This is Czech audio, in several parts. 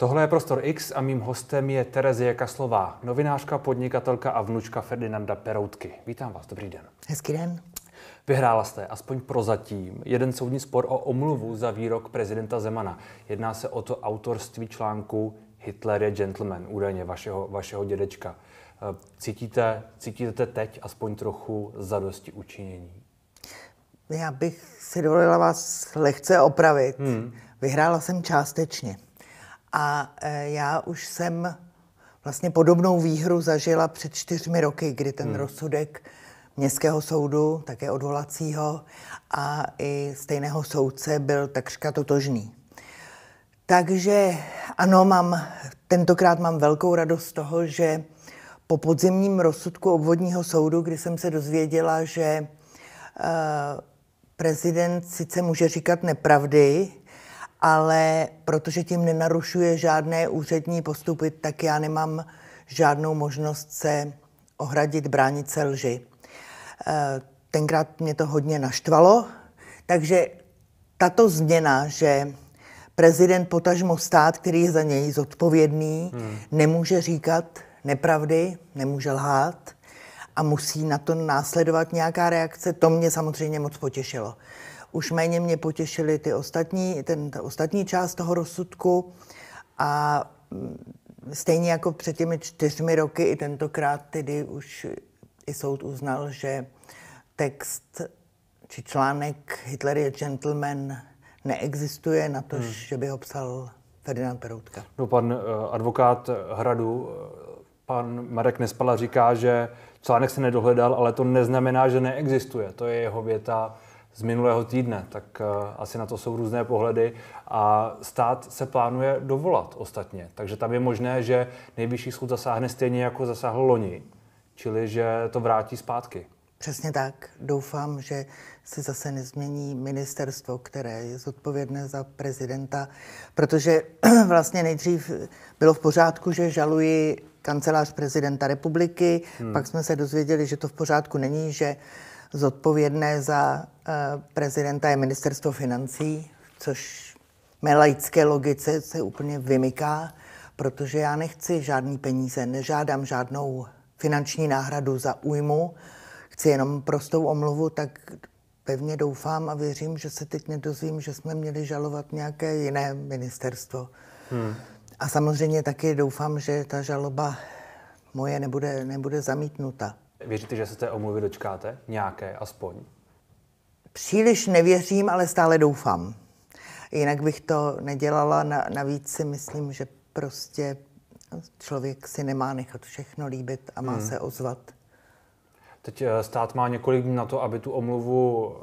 Tohle je Prostor X a mým hostem je Terezie Kaslová, novinářka, podnikatelka a vnučka Ferdinanda Peroutky. Vítám vás, dobrý den. Hezký den. Vyhrála jste, aspoň prozatím, jeden soudní spor o omluvu za výrok prezidenta Zemana. Jedná se o to autorství článku Hitler je gentleman, údajně vašeho, vašeho dědečka. Eh, cítíte, cítíte teď aspoň trochu zadosti učinění? Já bych si dovolila vás lehce opravit. Hmm. Vyhrála jsem částečně. A e, já už jsem vlastně podobnou výhru zažila před čtyřmi roky, kdy ten hmm. rozsudek městského soudu, také odvolacího a i stejného soudce byl takřka totožný. Takže ano, mám, tentokrát mám velkou radost z toho, že po podzimním rozsudku obvodního soudu, kdy jsem se dozvěděla, že uh, prezident sice může říkat nepravdy, ale protože tím nenarušuje žádné úřední postupy, tak já nemám žádnou možnost se ohradit, bránit se lži. Eh, tenkrát mě to hodně naštvalo, takže tato změna, že prezident potažmo stát, který je za něj zodpovědný, hmm. nemůže říkat nepravdy, nemůže lhát a musí na to následovat nějaká reakce, to mě samozřejmě moc potěšilo. Už méně mě potěšily ty ostatní, ten, ta ostatní část toho rozsudku a mm, stejně jako před těmi čtyřmi roky, i tentokrát tedy už i soud uznal, že text či článek Hitler je gentleman neexistuje, na to, hmm. že by ho psal Ferdinand Peroutka. No pan eh, advokát Hradu, eh, pan Marek Nespala říká, že článek se nedohledal, ale to neznamená, že neexistuje. To je jeho věta z minulého týdne, tak eh, asi na to jsou různé pohledy a stát se plánuje dovolat ostatně. Takže tam je možné, že nejvyšší soud zasáhne stejně jako zasáhl loni, čili že to vrátí zpátky. Přesně tak. Doufám, že se zase nezmění ministerstvo, které je zodpovědné za prezidenta, protože vlastně nejdřív bylo v pořádku, že žaluji kancelář prezidenta republiky, hmm. pak jsme se dozvěděli, že to v pořádku není, že uh, zodpovědné za eh, prezidenta je ministerstvo financí, což mé laické logice se úplně vymyká, protože já nechci žádný peníze, nežádám žádnou finanční náhradu za újmu, chci jenom prostou omluvu, tak pevně doufám a věřím, že se teď nedozvím, že jsme měli žalovat nějaké jiné ministerstvo. Hmm. A samozřejmě taky doufám, že ta žaloba moje nebude, nebude zamítnuta. Věříte, že se té omluvy dočkáte? Nějaké aspoň? Příliš nevěřím, ale stále doufám. Jinak bych to nedělala. Navíc si myslím, že prostě člověk si nemá nechat všechno líbit a má hmm. se ozvat. Teď eh, stát má několik dní na to, aby tu omluvu eh,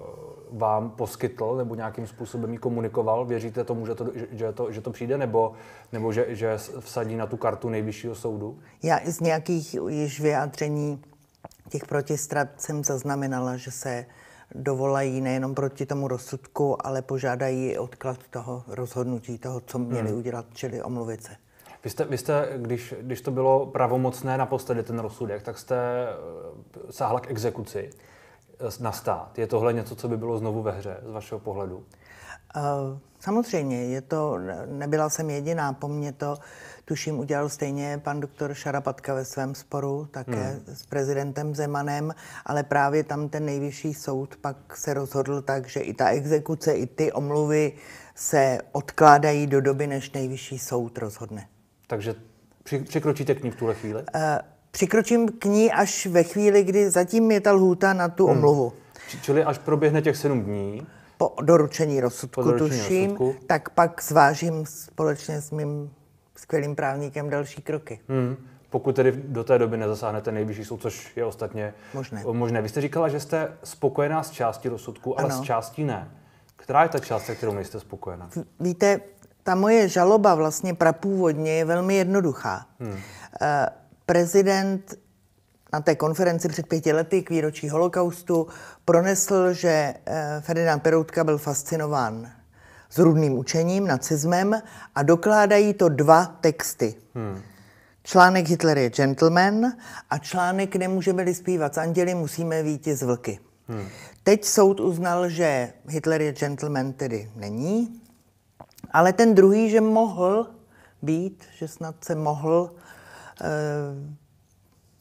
vám poskytl nebo nějakým způsobem ji komunikoval? Věříte tomu, že to, že to, že to přijde nebo, nebo že, že vsadí na tu kartu nejvyššího soudu? Já z nějakých již vyjádření těch protistrat jsem zaznamenala, že se dovolají nejenom proti tomu rozsudku, ale požádají odklad toho rozhodnutí, toho, co měli hmm. udělat, čili omluvit se. Vy jste, vy jste když, když to bylo pravomocné naposledy ten rozsudek, tak jste eh, sáhla k exekuci. Eh, nastát? Je tohle něco, co by bylo znovu ve hře z vašeho pohledu? Eh, samozřejmě, je to, nebyla jsem jediná, po mně to tuším udělal stejně pan doktor Šarapatka ve svém sporu, také hmm. s prezidentem Zemanem, ale právě tam ten nejvyšší soud pak se rozhodl tak, že i ta exekuce, i ty omluvy se odkládají do doby, než nejvyšší soud rozhodne. Takže přikročíte k ní v tuhle chvíli? Uh, přikročím k ní až ve chvíli, kdy zatím je ta lhůta na tu hmm. omluvu. Čili až proběhne těch sedm dní? Po doručení rozsudku, po doručení tuším, rozsudku. tak pak zvážím společně s mým skvělým právníkem další kroky. Hmm. Pokud tedy do té doby nezasáhnete nejvyšší soud, což je ostatně možné. možné. Vy jste říkala, že jste spokojená s částí rozsudku, ale ano. s částí ne. Která je ta část, se kterou nejste spokojená? Víte, ta moje žaloba vlastně prapůvodně je velmi jednoduchá. Hmm. Uh, prezident na té konferenci před pěti lety k výročí holokaustu pronesl, že eh, Ferdinand Peroutka byl fascinován zrůdným učením, nacismem a dokládají to dva texty. Hmm. Článek Hitler je gentleman a článek nemůžeme zpívat s anděli, musíme z vlky. Hmm. Teď soud uznal, že Hitler je gentleman, tedy není, ale ten druhý, že mohl být, že snad se mohl Eh,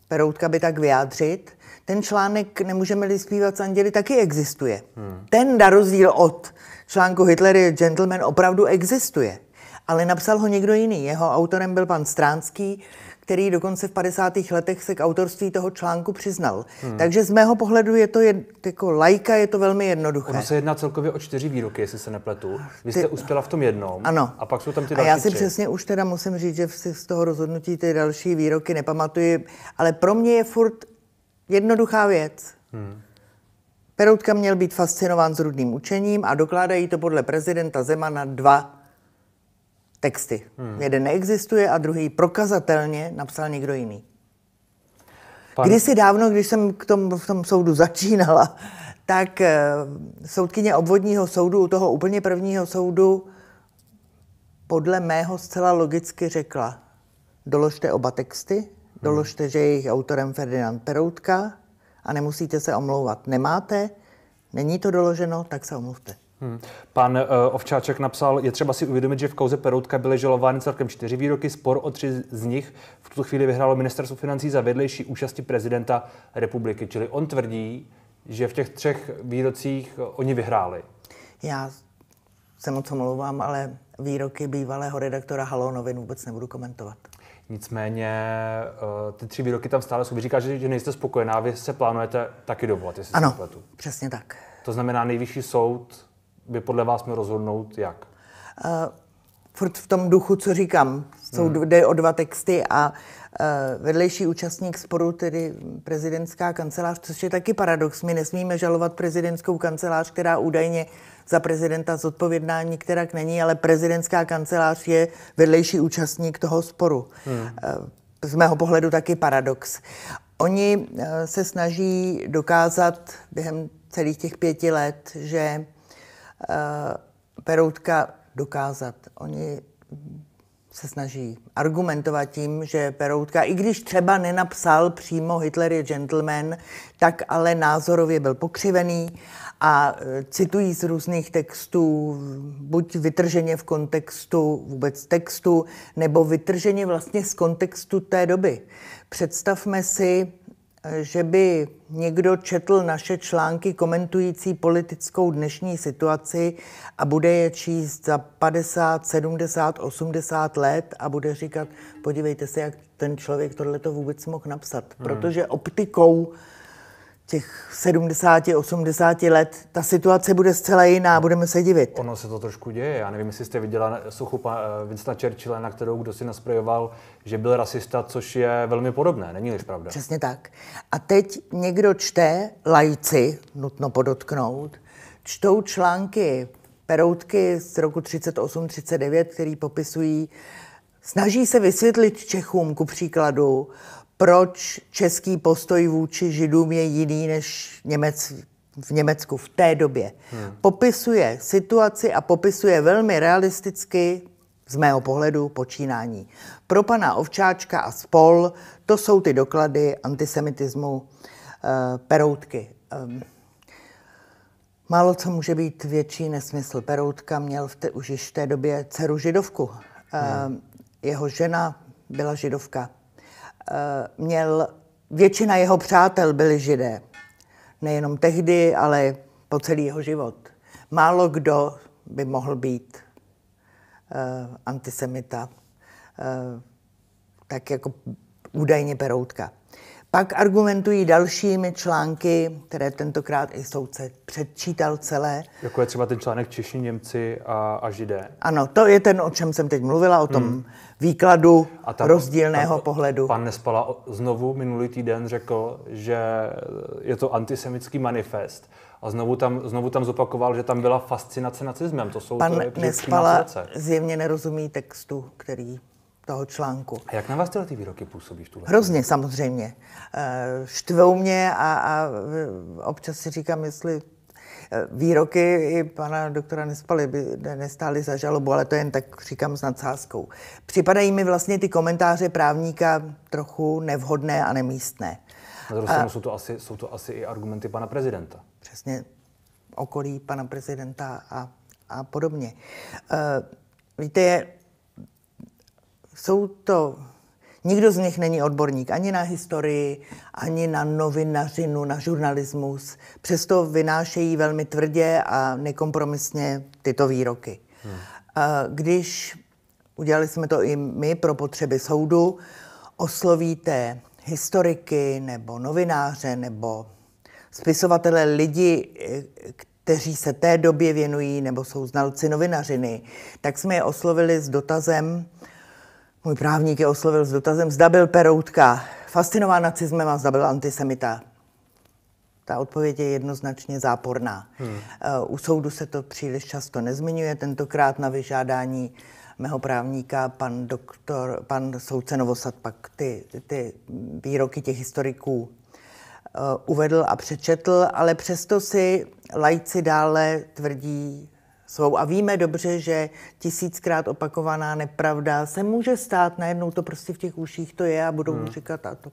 Peroutka by tak vyjádřit. Ten článek Nemůžeme-li zpívat s anděli taky existuje. Hmm. Ten, na rozdíl od článku Hitler je gentleman, opravdu existuje ale napsal ho někdo jiný. Jeho autorem byl pan Stránský, který dokonce v 50. letech se k autorství toho článku přiznal. Hmm. Takže z mého pohledu je to jed, jako lajka je to velmi jednoduché. Ono se jedná celkově o čtyři výroky, jestli se nepletu. Vy jste ty... uspěla v tom jednom. Ano. A pak jsou tam ty další. A já si tři. přesně už teda musím říct, že si z toho rozhodnutí ty další výroky nepamatuji, ale pro mě je furt jednoduchá věc. Hmm. Peroutka měl být fascinován s rudným učením a dokládají to podle prezidenta Zemana dva texty. Hmm. Jeden neexistuje a druhý prokazatelně napsal někdo jiný. Pan... Kdysi dávno, když jsem k tom, v tom soudu začínala, tak e, soudkyně obvodního soudu, u toho úplně prvního soudu, podle mého zcela logicky řekla, doložte oba texty, hmm. doložte, že je jejich autorem Ferdinand Peroutka a nemusíte se omlouvat. Nemáte, není to doloženo, tak se omluvte. Hmm. Pan uh, Ovčáček napsal, je třeba si uvědomit, že v kauze Peroutka byly žalovány celkem čtyři výroky, spor o tři z nich v tuto chvíli vyhrálo ministerstvo financí za vedlejší účasti prezidenta republiky. Čili on tvrdí, že v těch třech výrocích eh, oni vyhráli. Já se moc omlouvám, ale výroky bývalého redaktora Halo novin vůbec nebudu komentovat. Nicméně eh, ty tři výroky tam stále jsou. Vy říkáte, že nejste spokojená, vy se plánujete taky dovolat, jestli ano, se Ano, přesně tak. To znamená, nejvyšší soud by podle vás měl rozhodnout jak? Uh, furt v tom duchu, co říkám. Jsou, hmm. dvě, o dva texty a uh, vedlejší účastník sporu, tedy prezidentská kancelář, což je taky paradox. My nesmíme žalovat prezidentskou kancelář, která údajně za prezidenta zodpovědná nikterak není, ale prezidentská kancelář je vedlejší účastník toho sporu. Hmm. Uh, z mého pohledu taky paradox. Oni se snaží dokázat během celých těch pěti let, že Eh, Peroutka dokázat. Oni se snaží argumentovat tím, že Peroutka, i když třeba nenapsal přímo Hitler je gentleman, tak ale názorově byl pokřivený a eh, citují z různých textů, buď vytrženě v kontextu vůbec textu, nebo vytrženě vlastně z kontextu té doby. Představme si, že by někdo četl naše články komentující politickou dnešní situaci a bude je číst za 50, 70, 80 let a bude říkat, podívejte se, jak ten člověk tohle to vůbec mohl napsat. Hmm. Protože optikou těch 70, 80 let, ta situace bude zcela jiná, budeme se divit. Ono se to trošku děje. Já nevím, jestli jste viděla sochu Vincenta Churchilla, na kterou kdo si nasprojoval, že byl rasista, což je velmi podobné, není pravda? Přesně tak. A teď někdo čte, lajci, nutno podotknout, čtou články, peroutky z roku 38-39, který popisují, snaží se vysvětlit Čechům, ku příkladu, proč český postoj vůči židům je jiný než Němec, v Německu v té době. Hmm. Popisuje situaci a popisuje velmi realisticky, z mého pohledu, počínání. Pro pana Ovčáčka a spol, to jsou ty doklady antisemitismu e, Peroutky. E, málo co může být větší nesmysl. Peroutka měl v te, už již v té době dceru židovku. E, hmm. Ehm, jeho žena byla židovka. Eh, měl, většina jeho přátel byli židé. Nejenom tehdy, ale po celý jeho život. Málo kdo by mohl být eh, antisemita, eh, tak jako údajně Peroutka. Pak argumentují dalšími články, které tentokrát i soudce předčítal celé. Jako je třeba ten článek Češi, Němci a, a Židé. Ano, to je ten, o čem jsem teď mluvila, o tom hmm. výkladu a tam, rozdílného tam, pohledu. Pan Nespala znovu minulý týden řekl, že je to antisemický manifest. A znovu tam, znovu tam zopakoval, že tam byla fascinace nacismem. To jsou Pan to Nespala zjevně nerozumí textu, který toho článku. A jak na vás tyhle ty výroky působí v tuhle Hrozně chvíli? samozřejmě. E, štvou mě a, a eh, občas si říkám, jestli eh, výroky i pana doktora Nespaly by nestály za žalobu, ale to jen tak říkám s nadsázkou. Připadají mi vlastně ty komentáře právníka trochu nevhodné a nemístné. Na druhou stranu jsou to, asi, jsou to asi i argumenty pana prezidenta. Přesně, okolí pana prezidenta a, a podobně. E, víte, jsou to Nikdo z nich není odborník ani na historii, ani na novinařinu, na žurnalismus. Přesto vynášejí velmi tvrdě a nekompromisně tyto výroky. Hmm. Když, udělali jsme to i my pro potřeby soudu, oslovíte historiky nebo novináře nebo spisovatele lidi, kteří se té době věnují nebo jsou znalci novinařiny, tak jsme je oslovili s dotazem, můj právník je oslovil s dotazem, zda byl Peroutka fascinován nacismem a zda byl antisemita. Ta odpověď je jednoznačně záporná. Hmm. Eh, u soudu se to příliš často nezmiňuje, tentokrát na vyžádání mého právníka, pan doktor, pan soudce Novosad pak ty, ty výroky těch historiků eh, uvedl a přečetl, ale přesto si lajci dále tvrdí, jsou. A víme dobře, že tisíckrát opakovaná nepravda se může stát, najednou to prostě v těch uších to je a budou hmm. říkat a to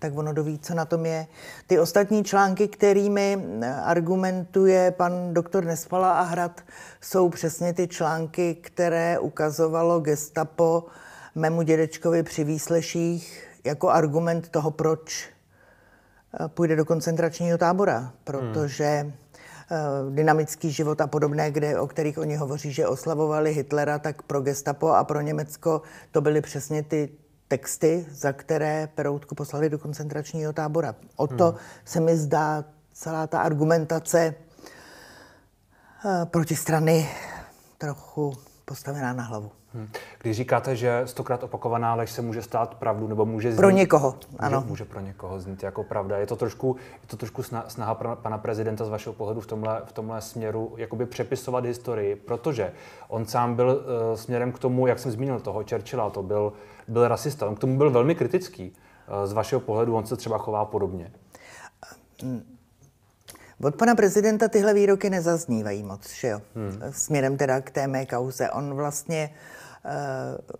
tak ono doví, co na tom je. Ty ostatní články, kterými eh, argumentuje pan doktor Nespala a Hrad, jsou přesně ty články, které ukazovalo gestapo mému dědečkovi při výsleších jako argument toho, proč eh, půjde do koncentračního tábora, hmm. protože hmm Eh, dynamický život a podobné, kde, o kterých oni hovoří, že oslavovali Hitlera, tak pro gestapo a pro Německo to byly přesně ty texty, za které Peroutku poslali do koncentračního tábora. O to hmm. se mi zdá celá ta argumentace eh, proti strany trochu postavená na hlavu. Hm. Když říkáte, že stokrát opakovaná lež se může stát pravdu, nebo může znít, Pro někoho, ano. Může, může pro někoho znít jako pravda. Je to trošku, je to trošku snaha pra, pana prezidenta z vašeho pohledu v tomhle, v tomhle směru jakoby přepisovat historii, protože on sám byl uh, směrem k tomu, jak jsem zmínil toho Churchilla, to byl, byl rasista. On k tomu byl velmi kritický. Uh, z vašeho pohledu on se třeba chová podobně. Eh, od pana prezidenta tyhle výroky nezaznívají moc, že jo? Hmm. Směrem teda k té mé kauze. On vlastně uh,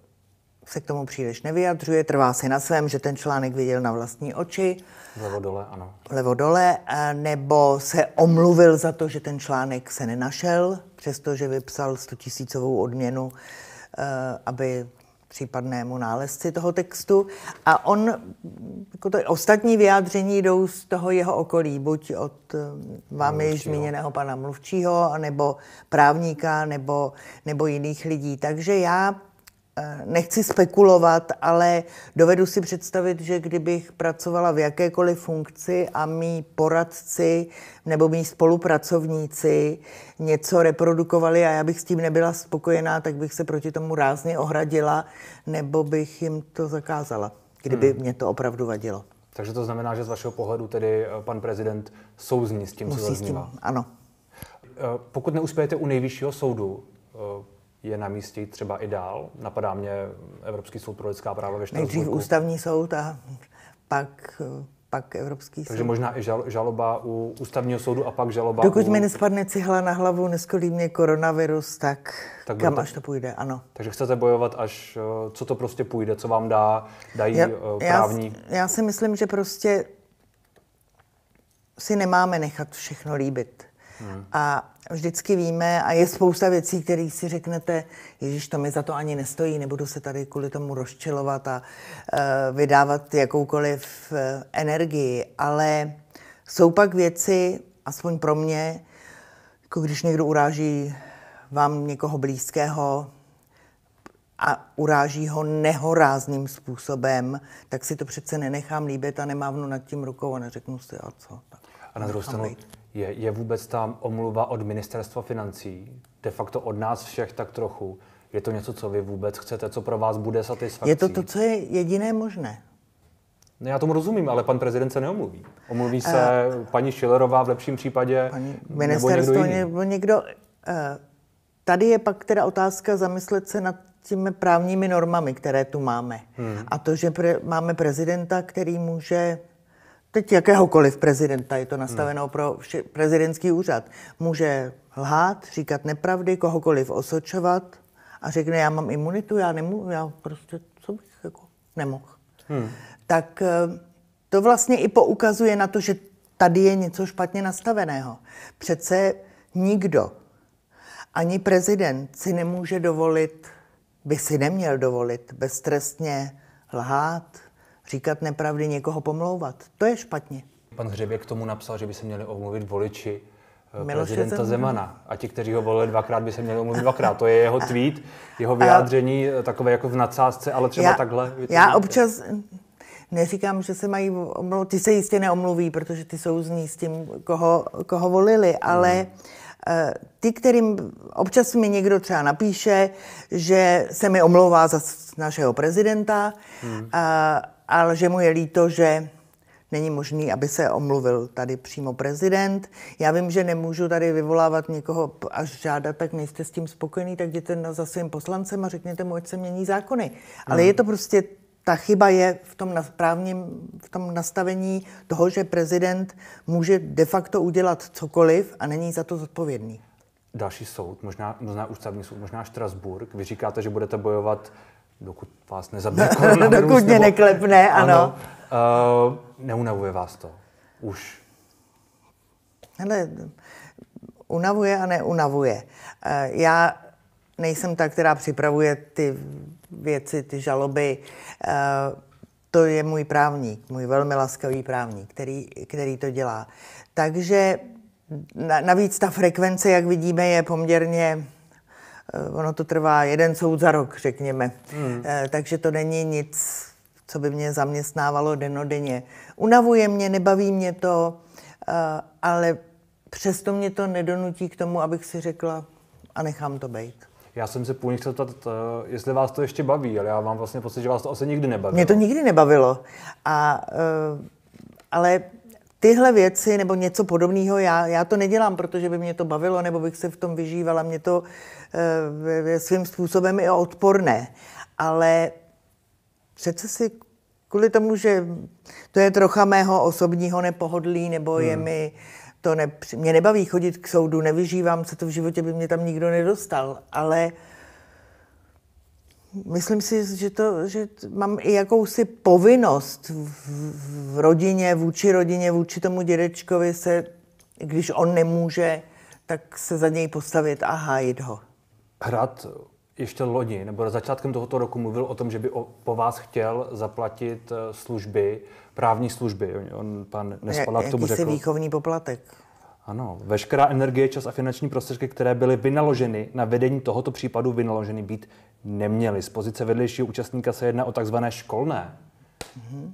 se k tomu příliš nevyjadřuje, trvá si na svém, že ten článek viděl na vlastní oči. Levo dole, ano. Levo dole, eh, nebo se omluvil za to, že ten článek se nenašel, přestože vypsal 100 tisícovou odměnu, eh, aby případnému nálezci toho textu. A on, jako to, ostatní vyjádření jdou z toho jeho okolí, buď od eh, vámi mluvčího. zmíněného pana mluvčího, nebo právníka, nebo, nebo jiných lidí. Takže já Eh, nechci spekulovat, ale dovedu si představit, že kdybych pracovala v jakékoliv funkci a mý poradci nebo mý spolupracovníci něco reprodukovali a já bych s tím nebyla spokojená, tak bych se proti tomu rázně ohradila nebo bych jim to zakázala, kdyby hmm. mě to opravdu vadilo. Takže to znamená, že z vašeho pohledu tedy eh, pan prezident souzní s tím, co zaznívá. S tím, ano. Eh, pokud neuspějete u nejvyššího soudu, je na místě třeba i dál? Napadá mě Evropský soud pro lidská práva ve Štrasburku. Nejdřív ústavní soud a pak, pak Evropský Takže soud. Takže možná i žaloba u ústavního soudu a pak žaloba Dokud u... mi nespadne cihla na hlavu, neskolí mě koronavirus, tak, tak kam budete... až to půjde, ano. Takže chcete bojovat až, eh, co to prostě půjde, co vám dá, dají já, eh, právní... Já, já si myslím, že prostě si nemáme nechat všechno líbit. Hmm. A vždycky víme, a je spousta věcí, které si řeknete, Ježíš, to mi za to ani nestojí, nebudu se tady kvůli tomu rozčilovat a uh, vydávat jakoukoliv uh, energii. Ale jsou pak věci, aspoň pro mě, jako když někdo uráží vám někoho blízkého a uráží ho nehorázným způsobem, tak si to přece nenechám líbit a nemávnu nad tím rukou a neřeknu si, a co. Tak a na druhou stranu, je, je vůbec ta omluva od ministerstva financí, de facto od nás všech tak trochu, je to něco, co vy vůbec chcete, co pro vás bude satisfakcí? Je to to, co je jediné možné. No já tomu rozumím, ale pan prezident se neomluví. Omluví se uh, paní Šilerová v lepším případě. Paní ministerstvo nebo někdo. Nebo někdo uh, tady je pak teda otázka zamyslet se nad těmi právními normami, které tu máme. Hmm. A to, že pre, máme prezidenta, který může teď jakéhokoliv prezidenta je to hmm. nastaveno hmm. pro vše, prezidentský úřad. Může lhát, říkat nepravdy, kohokoliv osočovat a řekne, já mám imunitu, já nemůžu, já prostě, co bych jako nemohl. Hmm. Tak eh, to vlastně i poukazuje na to, že tady je něco špatně nastaveného. Přece nikdo, ani prezident si nemůže dovolit, by si neměl dovolit beztrestně lhát, říkat nepravdy, někoho pomlouvat. To je špatně. Pan Hřeběk k tomu napsal, že by se měli omluvit voliči eh, Miloše prezidenta Zem... Zemana. A ti, kteří ho volili dvakrát, by se měli omluvit dvakrát. To je jeho tweet, jeho vyjádření, eh, takové jako v nadsázce, ale třeba já, takhle. Já občas neříkám, že se mají omluvit. Ty se jistě neomluví, protože ty jsou zní s tím, koho, koho volili, ale hmm. Eh, ty, kterým občas mi někdo třeba napíše, že se mi omlouvá za našeho prezidenta, hmm. a, ale že mu je líto, že není možný, aby se omluvil tady přímo prezident. Já vím, že nemůžu tady vyvolávat někoho až žádat, tak nejste s tím spokojený, tak jděte na, za svým poslancem a řekněte mu, ať se mění zákony. Ale hmm. je to prostě, ta chyba je v tom správním, v tom nastavení toho, že prezident může de facto udělat cokoliv a není za to zodpovědný další soud, možná, možná ústavní soud, možná Štrasburg. Vy říkáte, že budete bojovat dokud vás nezabije koronavirus. dokud mě nebo, neklepne, ano. ano uh, neunavuje vás to už? Hele, unavuje a neunavuje. Uh, já nejsem ta, která připravuje ty věci, ty žaloby. Uh, to je můj právník, můj velmi laskavý právník, který, který to dělá. Takže na, navíc ta frekvence, jak vidíme, je poměrně Eh, ono to trvá jeden soud za rok, řekněme. Hmm. Eh, takže to není nic, co by mě zaměstnávalo denodenně. Unavuje mě, nebaví mě to, eh, ale přesto mě to nedonutí k tomu, abych si řekla a nechám to být. Já jsem se původně chtěl tát, jestli vás to ještě baví, ale já mám vlastně pocit, že vás to asi nikdy nebavilo. Mě to nikdy nebavilo. A, ale tyhle věci nebo něco podobného, já, já to nedělám, protože by mě to bavilo, nebo bych se v tom vyžívala. Mě to uh, Eh, svým způsobem i odporné. Ale přece si kvůli tomu, že to je trocha mého osobního nepohodlí, nebo je hmm. mi to ne, mě nebaví chodit k soudu, nevyžívám se to v životě, by mě tam nikdo nedostal, ale myslím si, že, to, že mám i jakousi povinnost v, v rodině, vůči rodině, vůči tomu dědečkovi se, když on nemůže, tak se za něj postavit a hájit ho. Hrad ještě loni nebo začátkem tohoto roku mluvil o tom, že by o, po vás chtěl zaplatit eh, služby, právní služby. On, on pan Nespalák k tomu řekl. Jakýsi výchovný poplatek. Ano, veškerá energie, čas a finanční prostředky, které byly vynaloženy na vedení tohoto případu, vynaloženy být neměly. Z pozice vedlejšího účastníka se jedná o takzvané školné. Mm-hmm.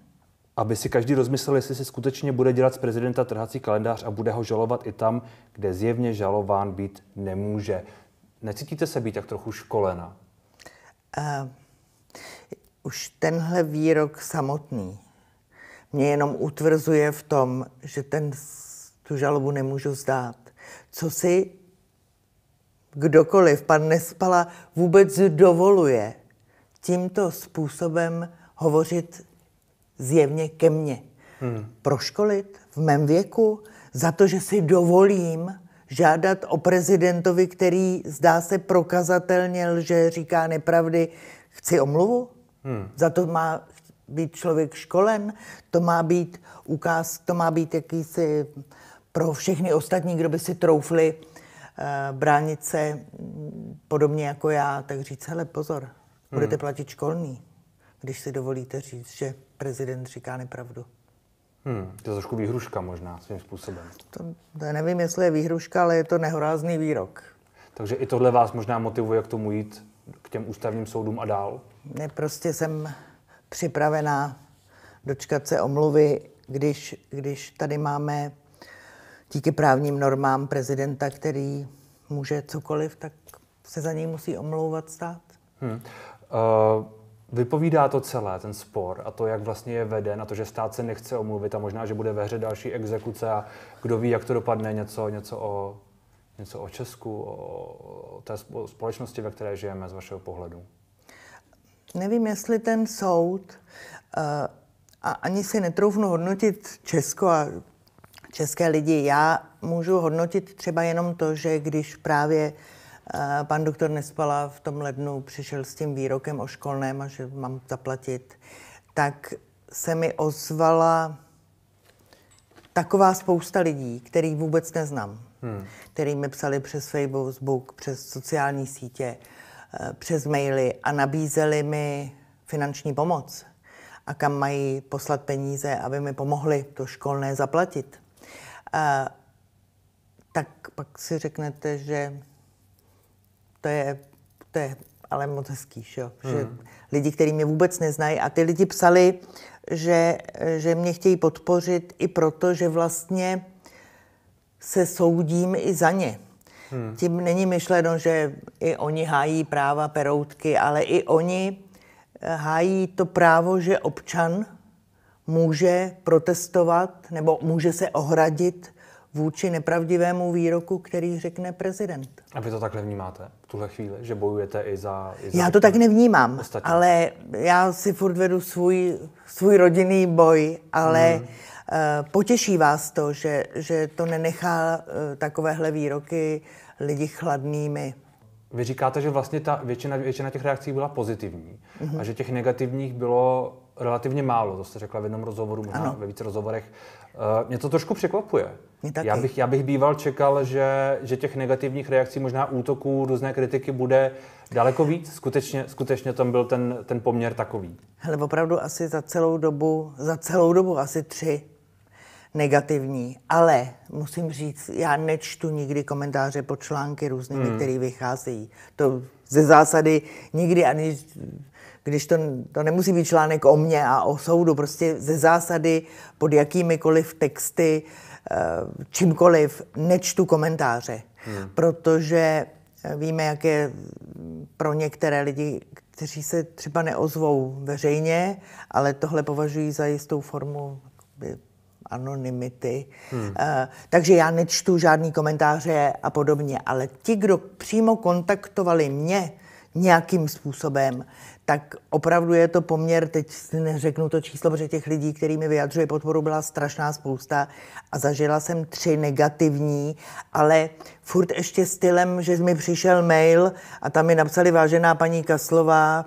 Aby si každý rozmyslel, jestli si skutečně bude dělat z prezidenta trhací kalendář a bude ho žalovat i tam, kde zjevně žalován být nemůže. Necítíte se být tak trochu školena? Uh, už tenhle výrok samotný mě jenom utvrzuje v tom, že ten, tu žalobu nemůžu zdát. Co si kdokoliv, pan Nespala, vůbec dovoluje tímto způsobem hovořit zjevně ke mně. Hmm. Proškolit v mém věku za to, že si dovolím žádat o prezidentovi, který zdá se prokazatelně lže, říká nepravdy, chci omluvu? Hmm. Za to má být člověk školen, to má být ukáz, to má být jakýsi pro všechny ostatní, kdo by si troufli uh, bránit se mm, podobně jako já, tak říct, hele, pozor, hmm. budete platit školný, když si dovolíte říct, že prezident říká nepravdu. Hmm, to je trošku výhruška možná svým způsobem. To, to nevím, jestli je výhruška, ale je to nehorázný výrok. Takže i tohle vás možná motivuje k tomu jít k těm ústavním soudům a dál? Ne, prostě jsem připravená dočkat se omluvy, když, když tady máme díky právním normám prezidenta, který může cokoliv, tak se za něj musí omlouvat stát. Hmm. Uh... Vypovídá to celé, ten spor a to, jak vlastně je veden a to, že stát se nechce omluvit a možná, že bude ve hře další exekuce a kdo ví, jak to dopadne, něco, něco o něco o Česku, o té společnosti, ve které žijeme z vašeho pohledu? Nevím, jestli ten soud, eh, a ani si netroufnu hodnotit Česko a české lidi, já můžu hodnotit třeba jenom to, že když právě Eh, pan doktor Nespala v tom lednu přišel s tím výrokem o školném a že mám zaplatit. Tak se mi ozvala taková spousta lidí, který vůbec neznám, hmm. který mi psali přes Facebook, přes sociální sítě, eh, přes maily a nabízeli mi finanční pomoc a kam mají poslat peníze, aby mi pomohli to školné zaplatit. A, eh, tak pak si řeknete, že to je, to je ale moc hezký, že, jo? Hmm. že lidi, kteří mě vůbec neznají a ty lidi psali, že, že mě chtějí podpořit i proto, že vlastně se soudím i za ně. Hmm. Tím není myšleno, že i oni hájí práva peroutky, ale i oni eh, hájí to právo, že občan může protestovat nebo může se ohradit vůči nepravdivému výroku, který řekne prezident. A vy to takhle vnímáte? tuhle chvíli, že bojujete i za... I za já to tak nevnímám, ostatní. ale já si furt vedu svůj, svůj rodinný boj, ale hmm. uh, potěší vás to, že, že to nenechá uh, takovéhle výroky lidi chladnými. Vy říkáte, že vlastně ta většina, většina těch reakcí byla pozitivní mm-hmm. a že těch negativních bylo relativně málo, to jste řekla v jednom rozhovoru, možná ano. ve více rozhovorech Eh, mě to trošku překvapuje. Já bych, já bych býval čekal, že, že těch negativních reakcí, možná útoků, různé kritiky bude daleko víc. Skutečně, skutečně tam byl ten, ten poměr takový. Hele, opravdu asi za celou dobu, za celou dobu asi tři negativní, ale musím říct, já nečtu nikdy komentáře po články různými, hmm. které vycházejí. To ze zásady nikdy ani když to, to nemusí být článek o mně a o soudu, prostě ze zásady pod jakýmikoliv texty, eh, čímkoliv, nečtu komentáře. Hmm. Protože eh, víme, jak je pro některé lidi, kteří se třeba neozvou veřejně, ale tohle považují za jistou formu jakoby, anonymity. Hmm. Uh, takže já nečtu žádný komentáře a podobně, ale ti, kdo přímo kontaktovali mě nějakým způsobem, tak opravdu je to poměr, teď neřeknu to číslo, protože těch lidí, který mi vyjadřuje podporu, byla strašná spousta a zažila jsem tři negativní, ale furt ještě stylem, že mi přišel mail a tam mi napsali vážená paní Kaslová,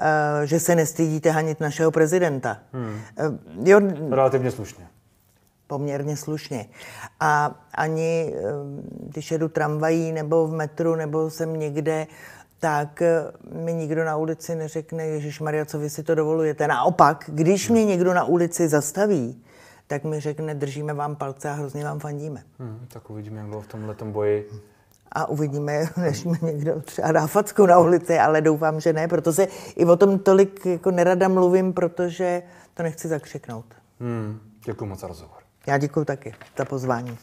eh, že se nestydíte hanit našeho prezidenta. Hmm. Eh, jo, Relativně slušně poměrně slušně. A ani eh, když jedu tramvají nebo v metru nebo jsem někde, tak eh, mi nikdo na ulici neřekne, Ježíš Maria, co vy si to dovolujete. Naopak, když mě někdo na ulici zastaví, tak mi řekne, držíme vám palce a hrozně vám fandíme. Hmm, tak uvidíme, jak bylo v tomhle boji. A uvidíme, než mi někdo třeba dá facku na ulici, ale doufám, že ne. protože i o tom tolik jako nerada mluvím, protože to nechci zakřiknout. Hmm, děkuji moc za rozhovor. Já děkuji taky za pozvání.